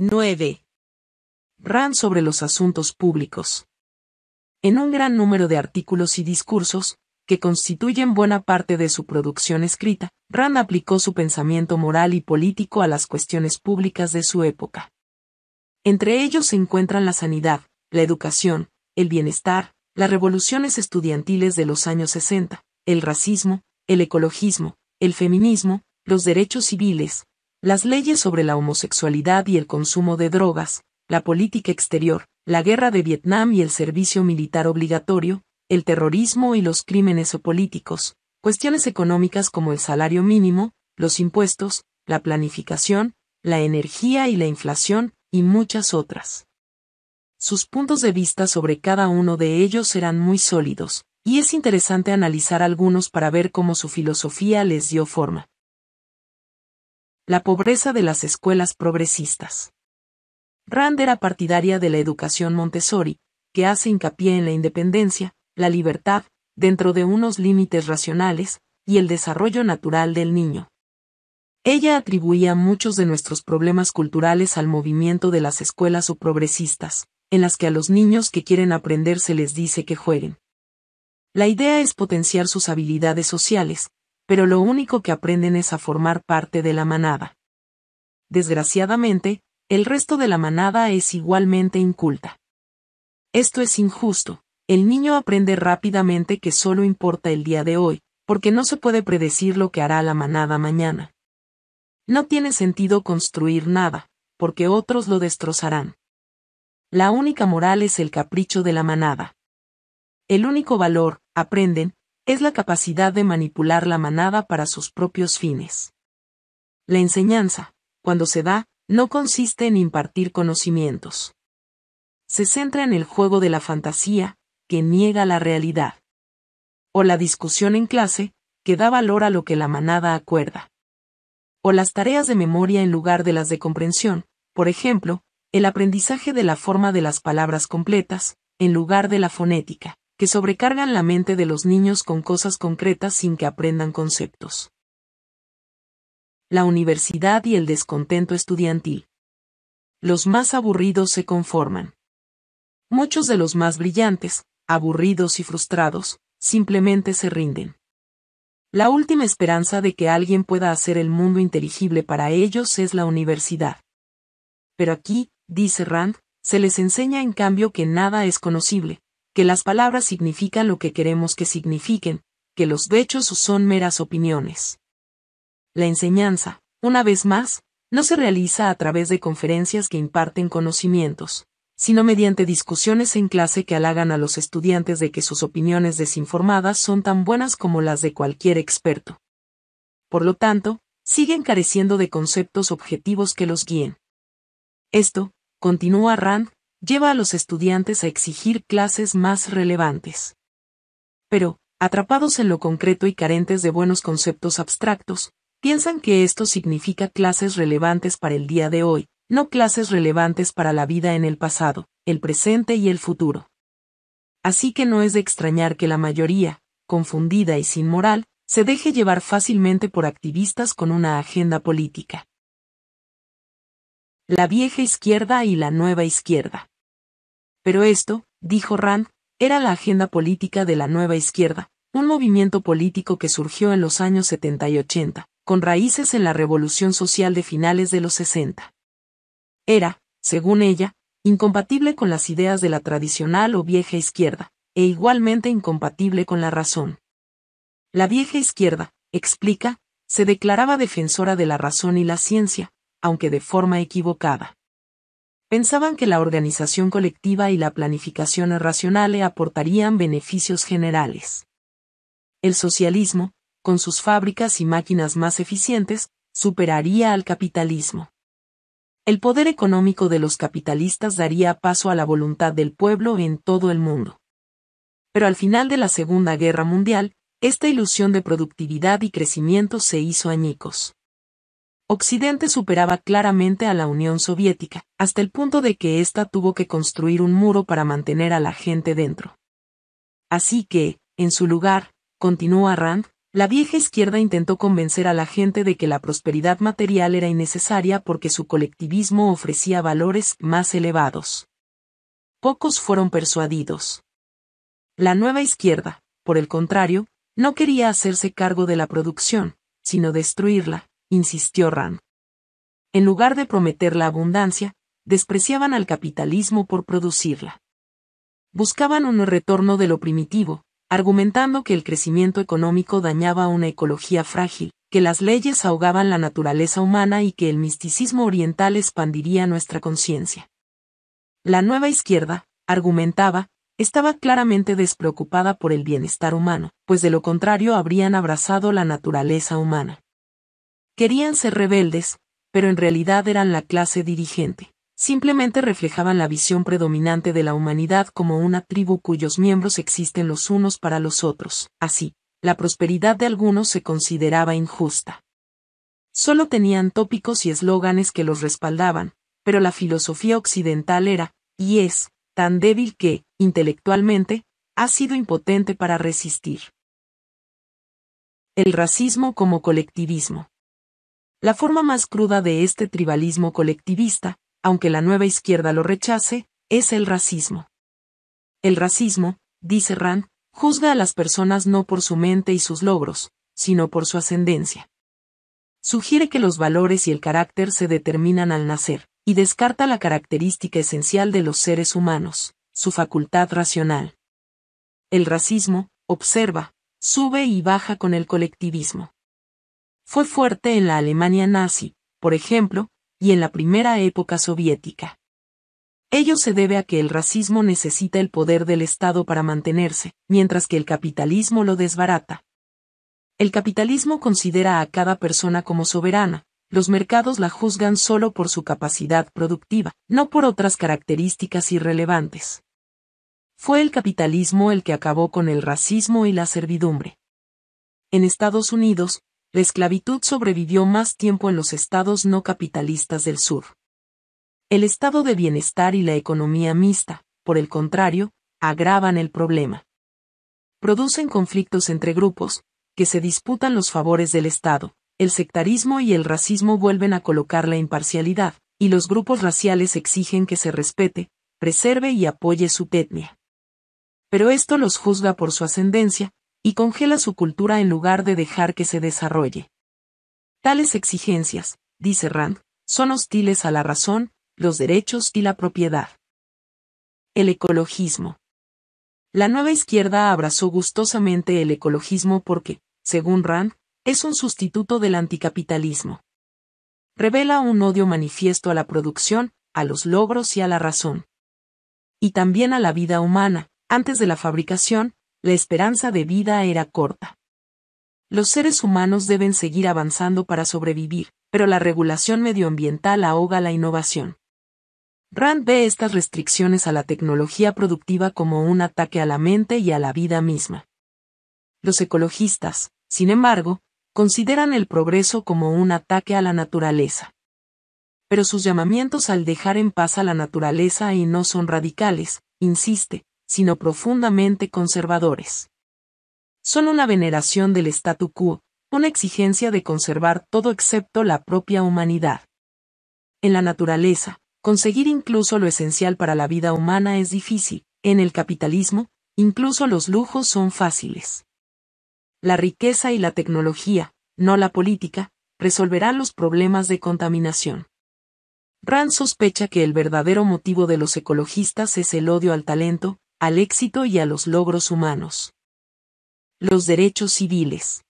9. RAN sobre los asuntos públicos. En un gran número de artículos y discursos, que constituyen buena parte de su producción escrita, Rand aplicó su pensamiento moral y político a las cuestiones públicas de su época. Entre ellos se encuentran la sanidad, la educación, el bienestar, las revoluciones estudiantiles de los años 60, el racismo, el ecologismo, el feminismo, los derechos civiles, las leyes sobre la homosexualidad y el consumo de drogas, la política exterior, la guerra de Vietnam y el servicio militar obligatorio, el terrorismo y los crímenes o políticos, cuestiones económicas como el salario mínimo, los impuestos, la planificación, la energía y la inflación, y muchas otras. Sus puntos de vista sobre cada uno de ellos eran muy sólidos, y es interesante analizar algunos para ver cómo su filosofía les dio forma la pobreza de las escuelas progresistas. Rand era partidaria de la educación Montessori, que hace hincapié en la independencia, la libertad, dentro de unos límites racionales, y el desarrollo natural del niño. Ella atribuía muchos de nuestros problemas culturales al movimiento de las escuelas o progresistas, en las que a los niños que quieren aprender se les dice que jueguen. La idea es potenciar sus habilidades sociales, pero lo único que aprenden es a formar parte de la manada. Desgraciadamente, el resto de la manada es igualmente inculta. Esto es injusto. El niño aprende rápidamente que solo importa el día de hoy, porque no se puede predecir lo que hará la manada mañana. No tiene sentido construir nada, porque otros lo destrozarán. La única moral es el capricho de la manada. El único valor, aprenden, es la capacidad de manipular la manada para sus propios fines. La enseñanza, cuando se da, no consiste en impartir conocimientos. Se centra en el juego de la fantasía, que niega la realidad. O la discusión en clase, que da valor a lo que la manada acuerda. O las tareas de memoria en lugar de las de comprensión, por ejemplo, el aprendizaje de la forma de las palabras completas, en lugar de la fonética que sobrecargan la mente de los niños con cosas concretas sin que aprendan conceptos. La universidad y el descontento estudiantil. Los más aburridos se conforman. Muchos de los más brillantes, aburridos y frustrados, simplemente se rinden. La última esperanza de que alguien pueda hacer el mundo inteligible para ellos es la universidad. Pero aquí, dice Rand, se les enseña en cambio que nada es conocible, que las palabras significan lo que queremos que signifiquen, que los hechos son meras opiniones. La enseñanza, una vez más, no se realiza a través de conferencias que imparten conocimientos, sino mediante discusiones en clase que halagan a los estudiantes de que sus opiniones desinformadas son tan buenas como las de cualquier experto. Por lo tanto, siguen careciendo de conceptos objetivos que los guíen. Esto, continúa Rand, lleva a los estudiantes a exigir clases más relevantes. Pero, atrapados en lo concreto y carentes de buenos conceptos abstractos, piensan que esto significa clases relevantes para el día de hoy, no clases relevantes para la vida en el pasado, el presente y el futuro. Así que no es de extrañar que la mayoría, confundida y sin moral, se deje llevar fácilmente por activistas con una agenda política. La vieja izquierda y la nueva izquierda. Pero esto, dijo Rand, era la agenda política de la nueva izquierda, un movimiento político que surgió en los años 70 y 80, con raíces en la revolución social de finales de los 60. Era, según ella, incompatible con las ideas de la tradicional o vieja izquierda, e igualmente incompatible con la razón. La vieja izquierda, explica, se declaraba defensora de la razón y la ciencia, aunque de forma equivocada pensaban que la organización colectiva y la planificación racional le aportarían beneficios generales. El socialismo, con sus fábricas y máquinas más eficientes, superaría al capitalismo. El poder económico de los capitalistas daría paso a la voluntad del pueblo en todo el mundo. Pero al final de la Segunda Guerra Mundial, esta ilusión de productividad y crecimiento se hizo añicos. Occidente superaba claramente a la Unión Soviética, hasta el punto de que ésta tuvo que construir un muro para mantener a la gente dentro. Así que, en su lugar, continúa Rand, la vieja izquierda intentó convencer a la gente de que la prosperidad material era innecesaria porque su colectivismo ofrecía valores más elevados. Pocos fueron persuadidos. La nueva izquierda, por el contrario, no quería hacerse cargo de la producción, sino destruirla, insistió Rand. En lugar de prometer la abundancia, despreciaban al capitalismo por producirla. Buscaban un retorno de lo primitivo, argumentando que el crecimiento económico dañaba una ecología frágil, que las leyes ahogaban la naturaleza humana y que el misticismo oriental expandiría nuestra conciencia. La nueva izquierda, argumentaba, estaba claramente despreocupada por el bienestar humano, pues de lo contrario habrían abrazado la naturaleza humana. Querían ser rebeldes, pero en realidad eran la clase dirigente. Simplemente reflejaban la visión predominante de la humanidad como una tribu cuyos miembros existen los unos para los otros. Así, la prosperidad de algunos se consideraba injusta. Solo tenían tópicos y eslóganes que los respaldaban, pero la filosofía occidental era, y es, tan débil que, intelectualmente, ha sido impotente para resistir. El racismo como colectivismo. La forma más cruda de este tribalismo colectivista, aunque la nueva izquierda lo rechace, es el racismo. El racismo, dice Rand, juzga a las personas no por su mente y sus logros, sino por su ascendencia. Sugiere que los valores y el carácter se determinan al nacer, y descarta la característica esencial de los seres humanos, su facultad racional. El racismo, observa, sube y baja con el colectivismo fue fuerte en la Alemania nazi, por ejemplo, y en la primera época soviética. Ello se debe a que el racismo necesita el poder del Estado para mantenerse, mientras que el capitalismo lo desbarata. El capitalismo considera a cada persona como soberana, los mercados la juzgan solo por su capacidad productiva, no por otras características irrelevantes. Fue el capitalismo el que acabó con el racismo y la servidumbre. En Estados Unidos, la esclavitud sobrevivió más tiempo en los estados no capitalistas del sur. El estado de bienestar y la economía mixta, por el contrario, agravan el problema. Producen conflictos entre grupos, que se disputan los favores del Estado, el sectarismo y el racismo vuelven a colocar la imparcialidad, y los grupos raciales exigen que se respete, preserve y apoye su etnia. Pero esto los juzga por su ascendencia, y congela su cultura en lugar de dejar que se desarrolle. Tales exigencias, dice Rand, son hostiles a la razón, los derechos y la propiedad. El ecologismo. La nueva izquierda abrazó gustosamente el ecologismo porque, según Rand, es un sustituto del anticapitalismo. Revela un odio manifiesto a la producción, a los logros y a la razón. Y también a la vida humana, antes de la fabricación, la esperanza de vida era corta. Los seres humanos deben seguir avanzando para sobrevivir, pero la regulación medioambiental ahoga la innovación. Rand ve estas restricciones a la tecnología productiva como un ataque a la mente y a la vida misma. Los ecologistas, sin embargo, consideran el progreso como un ataque a la naturaleza. Pero sus llamamientos al dejar en paz a la naturaleza y no son radicales, insiste, sino profundamente conservadores. Son una veneración del statu quo, una exigencia de conservar todo excepto la propia humanidad. En la naturaleza, conseguir incluso lo esencial para la vida humana es difícil, en el capitalismo, incluso los lujos son fáciles. La riqueza y la tecnología, no la política, resolverán los problemas de contaminación. Rand sospecha que el verdadero motivo de los ecologistas es el odio al talento, al éxito y a los logros humanos. Los derechos civiles.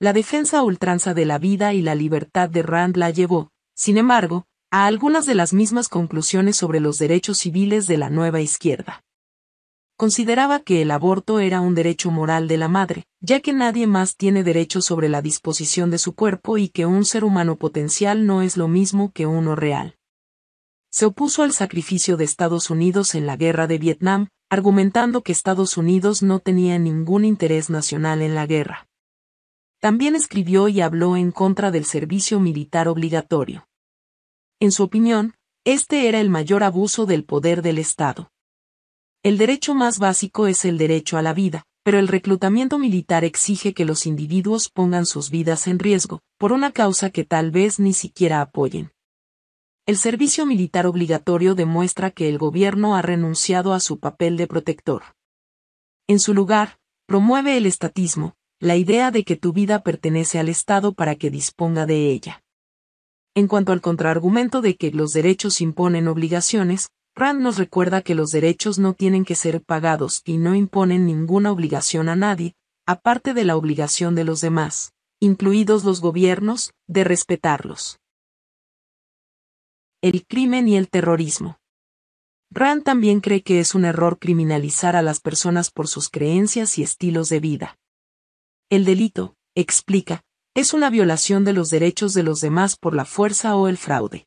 La defensa ultranza de la vida y la libertad de Rand la llevó, sin embargo, a algunas de las mismas conclusiones sobre los derechos civiles de la nueva izquierda. Consideraba que el aborto era un derecho moral de la madre, ya que nadie más tiene derecho sobre la disposición de su cuerpo y que un ser humano potencial no es lo mismo que uno real se opuso al sacrificio de Estados Unidos en la guerra de Vietnam, argumentando que Estados Unidos no tenía ningún interés nacional en la guerra. También escribió y habló en contra del servicio militar obligatorio. En su opinión, este era el mayor abuso del poder del Estado. El derecho más básico es el derecho a la vida, pero el reclutamiento militar exige que los individuos pongan sus vidas en riesgo, por una causa que tal vez ni siquiera apoyen. El servicio militar obligatorio demuestra que el gobierno ha renunciado a su papel de protector. En su lugar, promueve el estatismo, la idea de que tu vida pertenece al Estado para que disponga de ella. En cuanto al contraargumento de que los derechos imponen obligaciones, Rand nos recuerda que los derechos no tienen que ser pagados y no imponen ninguna obligación a nadie, aparte de la obligación de los demás, incluidos los gobiernos, de respetarlos el crimen y el terrorismo. Rand también cree que es un error criminalizar a las personas por sus creencias y estilos de vida. El delito, explica, es una violación de los derechos de los demás por la fuerza o el fraude.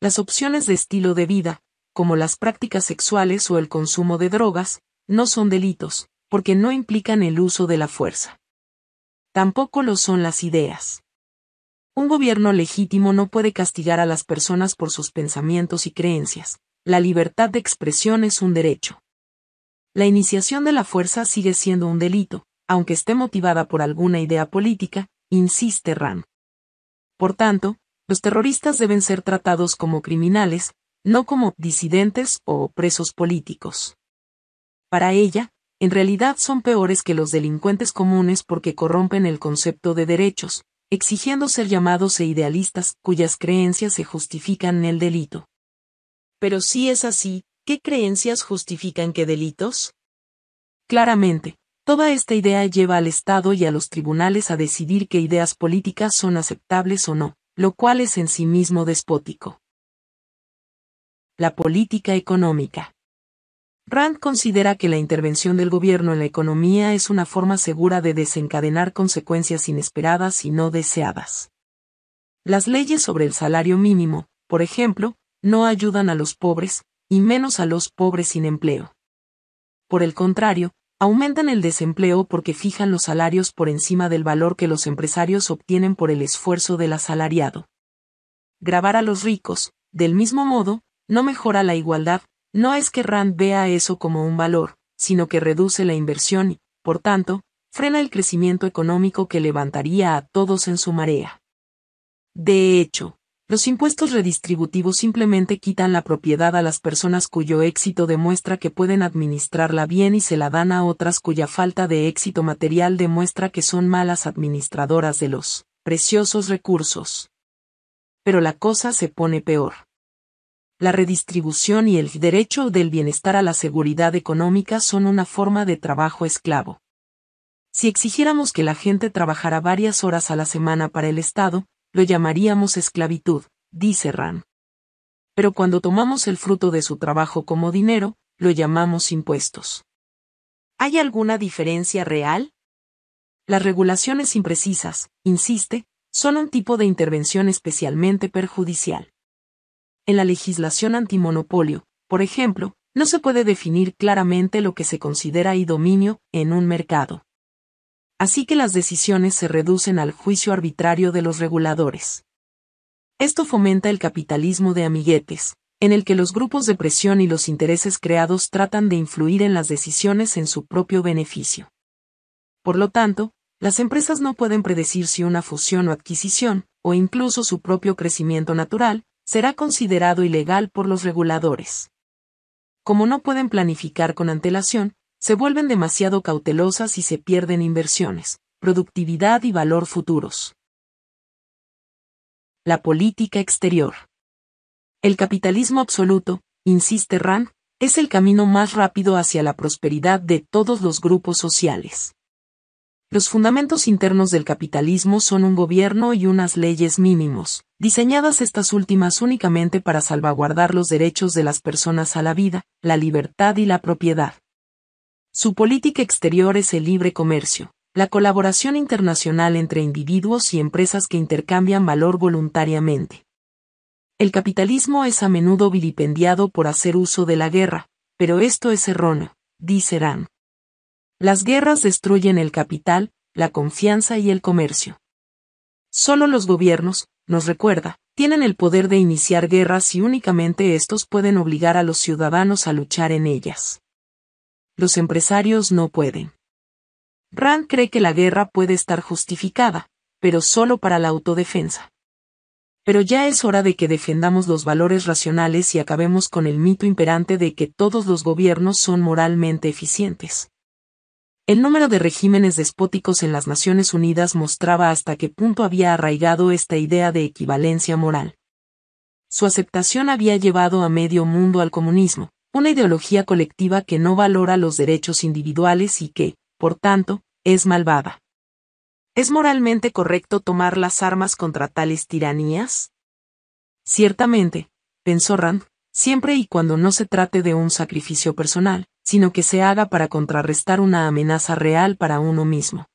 Las opciones de estilo de vida, como las prácticas sexuales o el consumo de drogas, no son delitos, porque no implican el uso de la fuerza. Tampoco lo son las ideas. Un gobierno legítimo no puede castigar a las personas por sus pensamientos y creencias. La libertad de expresión es un derecho. La iniciación de la fuerza sigue siendo un delito, aunque esté motivada por alguna idea política, insiste Ram. Por tanto, los terroristas deben ser tratados como criminales, no como disidentes o presos políticos. Para ella, en realidad son peores que los delincuentes comunes porque corrompen el concepto de derechos, exigiendo ser llamados e idealistas cuyas creencias se justifican en el delito. Pero si es así, ¿qué creencias justifican qué delitos? Claramente, toda esta idea lleva al Estado y a los tribunales a decidir qué ideas políticas son aceptables o no, lo cual es en sí mismo despótico. La política económica. Rand considera que la intervención del gobierno en la economía es una forma segura de desencadenar consecuencias inesperadas y no deseadas. Las leyes sobre el salario mínimo, por ejemplo, no ayudan a los pobres, y menos a los pobres sin empleo. Por el contrario, aumentan el desempleo porque fijan los salarios por encima del valor que los empresarios obtienen por el esfuerzo del asalariado. Grabar a los ricos, del mismo modo, no mejora la igualdad, no es que Rand vea eso como un valor, sino que reduce la inversión y, por tanto, frena el crecimiento económico que levantaría a todos en su marea. De hecho, los impuestos redistributivos simplemente quitan la propiedad a las personas cuyo éxito demuestra que pueden administrarla bien y se la dan a otras cuya falta de éxito material demuestra que son malas administradoras de los preciosos recursos. Pero la cosa se pone peor la redistribución y el derecho del bienestar a la seguridad económica son una forma de trabajo esclavo. Si exigiéramos que la gente trabajara varias horas a la semana para el Estado, lo llamaríamos esclavitud, dice Ran. Pero cuando tomamos el fruto de su trabajo como dinero, lo llamamos impuestos. ¿Hay alguna diferencia real? Las regulaciones imprecisas, insiste, son un tipo de intervención especialmente perjudicial. En la legislación antimonopolio, por ejemplo, no se puede definir claramente lo que se considera y dominio en un mercado. Así que las decisiones se reducen al juicio arbitrario de los reguladores. Esto fomenta el capitalismo de amiguetes, en el que los grupos de presión y los intereses creados tratan de influir en las decisiones en su propio beneficio. Por lo tanto, las empresas no pueden predecir si una fusión o adquisición, o incluso su propio crecimiento natural, será considerado ilegal por los reguladores. Como no pueden planificar con antelación, se vuelven demasiado cautelosas y se pierden inversiones, productividad y valor futuros. La política exterior. El capitalismo absoluto, insiste Rand, es el camino más rápido hacia la prosperidad de todos los grupos sociales. Los fundamentos internos del capitalismo son un gobierno y unas leyes mínimos, diseñadas estas últimas únicamente para salvaguardar los derechos de las personas a la vida, la libertad y la propiedad. Su política exterior es el libre comercio, la colaboración internacional entre individuos y empresas que intercambian valor voluntariamente. El capitalismo es a menudo vilipendiado por hacer uso de la guerra, pero esto es erróneo, dice Rand. Las guerras destruyen el capital, la confianza y el comercio. Solo los gobiernos, nos recuerda, tienen el poder de iniciar guerras y únicamente estos pueden obligar a los ciudadanos a luchar en ellas. Los empresarios no pueden. Rand cree que la guerra puede estar justificada, pero solo para la autodefensa. Pero ya es hora de que defendamos los valores racionales y acabemos con el mito imperante de que todos los gobiernos son moralmente eficientes. El número de regímenes despóticos en las Naciones Unidas mostraba hasta qué punto había arraigado esta idea de equivalencia moral. Su aceptación había llevado a medio mundo al comunismo, una ideología colectiva que no valora los derechos individuales y que, por tanto, es malvada. ¿Es moralmente correcto tomar las armas contra tales tiranías? Ciertamente, pensó Rand, siempre y cuando no se trate de un sacrificio personal, sino que se haga para contrarrestar una amenaza real para uno mismo.